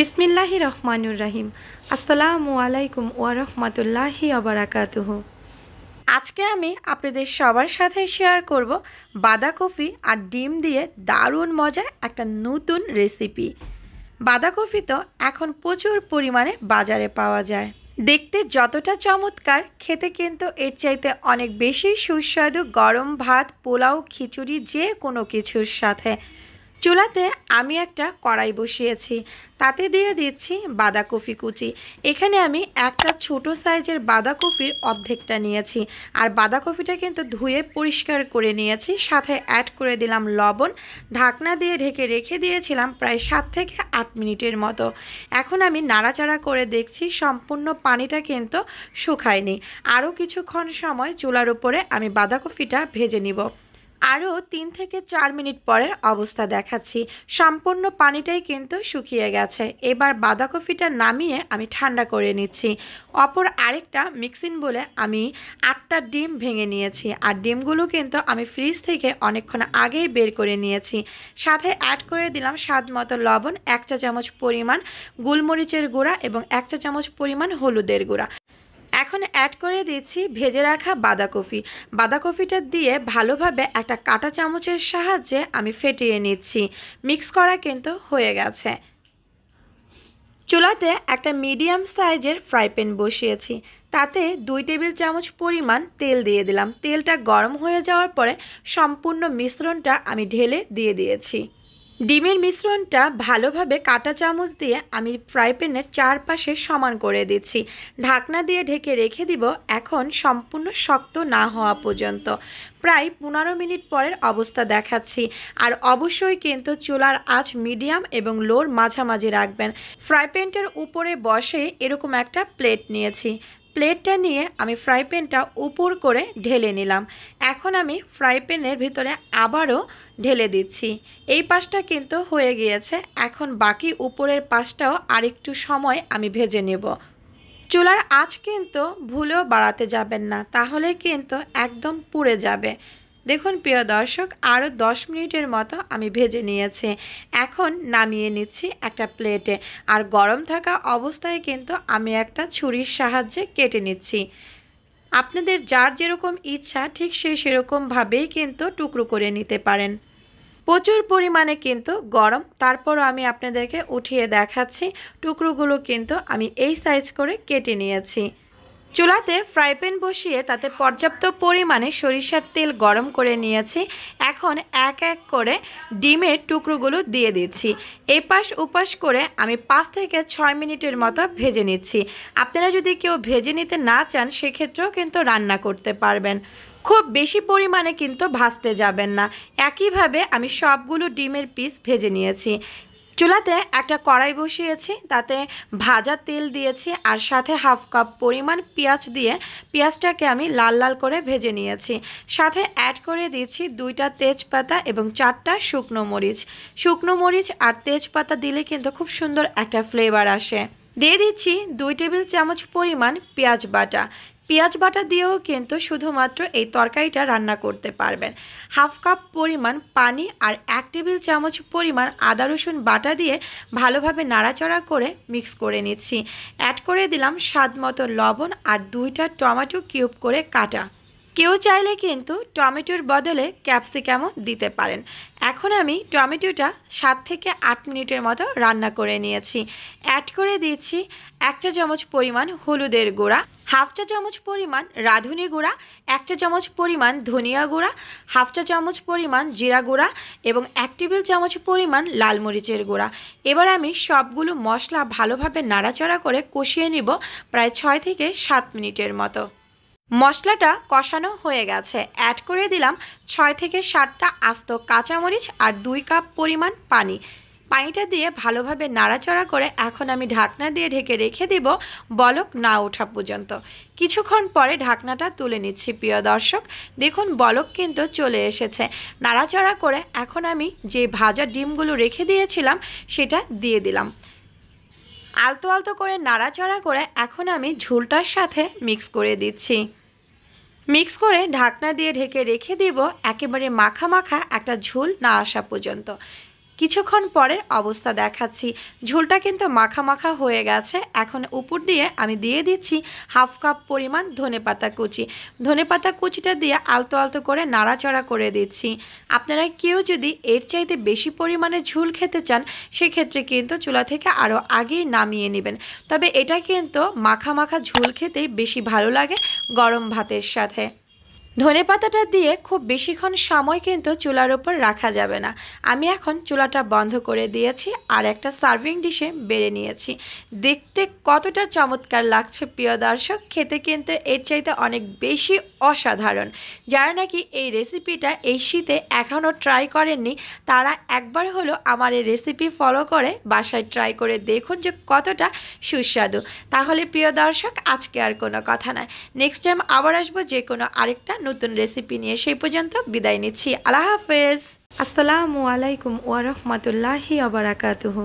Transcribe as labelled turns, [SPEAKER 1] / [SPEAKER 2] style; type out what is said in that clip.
[SPEAKER 1] বিসমিল্লাহি রহমানুর রাহিম আসসালামু আলাইকুম ওয়ারহমতুল্লাহি আবরাকাতুহ আজকে আমি আপনাদের সবার সাথে শেয়ার করব বাঁধাকপি আর ডিম দিয়ে দারুণ মজার একটা নতুন রেসিপি বাঁধাকপি তো এখন প্রচুর পরিমাণে বাজারে পাওয়া যায় দেখতে যতটা চমৎকার খেতে কিন্তু এর চাইতে অনেক বেশি সুস্বাদু গরম ভাত পোলাও খিচুড়ি যে কোনো কিছুর সাথে চুলাতে আমি একটা কড়াই বসিয়েছি তাতে দিয়ে দিচ্ছি বাঁধাকপি কুচি এখানে আমি একটা ছোট সাইজের বাঁধাকপির অর্ধেকটা নিয়েছি আর বাঁধাকপিটা কিন্তু ধুয়ে পরিষ্কার করে নিয়েছি সাথে অ্যাড করে দিলাম লবণ ঢাকনা দিয়ে ঢেকে রেখে দিয়েছিলাম প্রায় সাত থেকে আট মিনিটের মতো এখন আমি নাড়াচাড়া করে দেখছি সম্পূর্ণ পানিটা কিন্তু শুকায়নি আরও কিছুক্ষণ সময় চুলার উপরে আমি বাঁধাকপিটা ভেজে নিব আরও তিন থেকে চার মিনিট পরের অবস্থা দেখাচ্ছি সম্পূর্ণ পানিটাই কিন্তু শুকিয়ে গেছে এবার বাঁধাকপিটা নামিয়ে আমি ঠান্ডা করে নিচ্ছি অপর আরেকটা মিক্সিন বলে আমি আটটা ডিম ভেঙে নিয়েছি আর ডিমগুলো কিন্তু আমি ফ্রিজ থেকে অনেকক্ষণ আগেই বের করে নিয়েছি সাথে অ্যাড করে দিলাম স্বাদ মতো লবণ এক চা চামচ পরিমাণ গোলমরিচের গুঁড়া এবং এক চা চামচ পরিমাণ হলুদের গুঁড়া এখন অ্যাড করে দিচ্ছি ভেজে রাখা বাঁধাকপি বাঁধাকপিটা দিয়ে ভালোভাবে একটা কাটা চামচের সাহায্যে আমি ফেটিয়ে নিচ্ছি মিক্স করা কিন্তু হয়ে গেছে চুলাতে একটা মিডিয়াম সাইজের ফ্রাই প্যান বসিয়েছি তাতে দুই টেবিল চামচ পরিমাণ তেল দিয়ে দিলাম তেলটা গরম হয়ে যাওয়ার পরে সম্পূর্ণ মিশ্রণটা আমি ঢেলে দিয়ে দিয়েছি ডিমের মিশ্রণটা ভালোভাবে কাটা চামচ দিয়ে আমি ফ্রাই প্যানের চারপাশে সমান করে দিচ্ছি ঢাকনা দিয়ে ঢেকে রেখে দিব এখন সম্পূর্ণ শক্ত না হওয়া পর্যন্ত প্রায় পনেরো মিনিট পরের অবস্থা দেখাচ্ছি আর অবশ্যই কিন্তু চুলার আঁচ মিডিয়াম এবং লোর মাঝামাঝি রাখবেন ফ্রাই প্যানটার উপরে বসে এরকম একটা প্লেট নিয়েছি প্লেটটা নিয়ে আমি ফ্রাই প্যানটা উপর করে ঢেলে নিলাম এখন আমি ফ্রাই প্যানের ভিতরে আবারও ঢেলে দিচ্ছি এই পাশটা কিন্তু হয়ে গিয়েছে এখন বাকি উপরের পাশটাও আরেকটু সময় আমি ভেজে নেব চুলার আঁচ কিন্তু ভুলেও বাড়াতে যাবেন না তাহলে কিন্তু একদম পুড়ে যাবে দেখুন প্রিয় দর্শক আরও দশ মিনিটের মতো আমি ভেজে নিয়েছি এখন নামিয়ে নিচ্ছি একটা প্লেটে আর গরম থাকা অবস্থায় কিন্তু আমি একটা ছুরির সাহায্যে কেটে নিচ্ছি আপনাদের যার যেরকম ইচ্ছা ঠিক সেই সেরকমভাবেই কিন্তু টুকরো করে নিতে পারেন প্রচুর পরিমাণে কিন্তু গরম তারপরও আমি আপনাদেরকে উঠিয়ে দেখাচ্ছি টুকরোগুলো কিন্তু আমি এই সাইজ করে কেটে নিয়েছি চুলাতে ফ্রাই প্যান বসিয়ে তাতে পর্যাপ্ত পরিমাণে সরিষার তেল গরম করে নিয়েছি এখন এক এক করে ডিমের টুকরোগুলো দিয়ে দিচ্ছি এপাশ উপাশ করে আমি পাঁচ থেকে ছয় মিনিটের মতো ভেজে নিচ্ছি আপনারা যদি কেউ ভেজে নিতে না চান সেক্ষেত্রেও কিন্তু রান্না করতে পারবেন খুব বেশি পরিমাণে কিন্তু ভাজতে যাবেন না একইভাবে আমি সবগুলো ডিমের পিস ভেজে নিয়েছি চুলাতে একটা কড়াই বসিয়েছি তাতে ভাজা তেল দিয়েছি আর সাথে হাফ কাপ পরিমাণ পেঁয়াজ দিয়ে পেঁয়াজটাকে আমি লাল লাল করে ভেজে নিয়েছি সাথে অ্যাড করে দিয়েছি দুইটা তেজপাতা এবং চারটা শুকনো মরিচ শুকনো মরিচ আর তেজপাতা দিলে কিন্তু খুব সুন্দর একটা ফ্লেভার আসে দিয়ে দিচ্ছি দুই টেবিল চামচ পরিমাণ পেঁয়াজ বাটা পেঁয়াজ বাটা দিয়েও কিন্তু শুধুমাত্র এই তরকারিটা রান্না করতে পারবেন হাফ কাপ পরিমাণ পানি আর এক টেবিল চামচ পরিমাণ আদা রসুন বাটা দিয়ে ভালোভাবে নাড়াচাড়া করে মিক্স করে নিচ্ছি অ্যাড করে দিলাম স্বাদ মতো লবণ আর দুইটা টমেটো কিউব করে কাটা কেউ চাইলে কিন্তু টমেটোর বদলে ক্যাপসিকামও দিতে পারেন এখন আমি টমেটোটা সাত থেকে আট মিনিটের মতো রান্না করে নিয়েছি অ্যাড করে দিয়েছি এক চা চামচ পরিমাণ হলুদের গুঁড়া হাফ চা চামচ পরিমাণ রাঁধুনি গুঁড়া এক চা চামচ পরিমাণ ধনিয়া গুঁড়া হাফ চা চামচ পরিমাণ জিরা গুঁড়া এবং এক টেবিল চামচ পরিমাণ লাল মরিচের গুঁড়া এবার আমি সবগুলো মশলা ভালোভাবে নাড়াচাড়া করে কষিয়ে নিব প্রায় ছয় থেকে সাত মিনিটের মতো মশলাটা কষানো হয়ে গেছে অ্যাড করে দিলাম ছয় থেকে সাতটা আস্ত কাঁচামরিচ আর দুই কাপ পরিমাণ পানি পানিটা দিয়ে ভালোভাবে নাড়াচড়া করে এখন আমি ঢাকনা দিয়ে ঢেকে রেখে দিব বলক না ওঠা পর্যন্ত কিছুক্ষণ পরে ঢাকনাটা তুলে নিচ্ছি প্রিয় দর্শক দেখুন বলক কিন্তু চলে এসেছে নাড়াচড়া করে এখন আমি যে ভাজা ডিমগুলো রেখে দিয়েছিলাম সেটা দিয়ে দিলাম আলতো আলতো করে নাড়াচড়া করে এখন আমি ঝোলটার সাথে মিক্স করে দিচ্ছি মিক্স করে ঢাকনা দিয়ে ঢেকে রেখে দিব একেবারে মাখা মাখা একটা ঝোল না আসা পর্যন্ত কিছুক্ষণ পরে অবস্থা দেখাচ্ছি ঝোলটা কিন্তু মাখা মাখা হয়ে গেছে এখন উপর দিয়ে আমি দিয়ে দিচ্ছি হাফ কাপ পরিমাণ ধনে পাতা কুচি ধনে পাতা কুচিটা দিয়ে আলতো আলতো করে নাড়াচড়া করে দিচ্ছি আপনারা কেউ যদি এর চাইতে বেশি পরিমাণে ঝুল খেতে চান সেক্ষেত্রে কিন্তু চুলা থেকে আরও আগেই নামিয়ে নেবেন তবে এটা কিন্তু মাখা মাখা ঝুল খেতেই বেশি ভালো লাগে গরম ভাতের সাথে ধনে পাতাটা দিয়ে খুব বেশিক্ষণ সময় কিন্তু চুলার ওপর রাখা যাবে না আমি এখন চুলাটা বন্ধ করে দিয়েছি আর একটা সার্ভিং ডিশে বেড়ে নিয়েছি দেখতে কতটা চমৎকার লাগছে প্রিয় দর্শক খেতে কিন্তু এর চাইতে অনেক বেশি অসাধারণ যারা নাকি এই রেসিপিটা এই শীতে এখনও ট্রাই করেননি তারা একবার হলো আমার এই রেসিপি ফলো করে বাসায় ট্রাই করে দেখুন যে কতটা সুস্বাদু তাহলে প্রিয় দর্শক আজকে আর কোনো কথা নয় নেক্সট টাইম আবার আসবো যে কোনো আরেকটা নতুন রেসিপি নিয়ে সেই পর্যন্ত বিদায় নিচ্ছি আল্লাহ হাফেজ আসসালামু আলাইকুম ওয়ারহমতুল্লাহি আবরাকাতুহ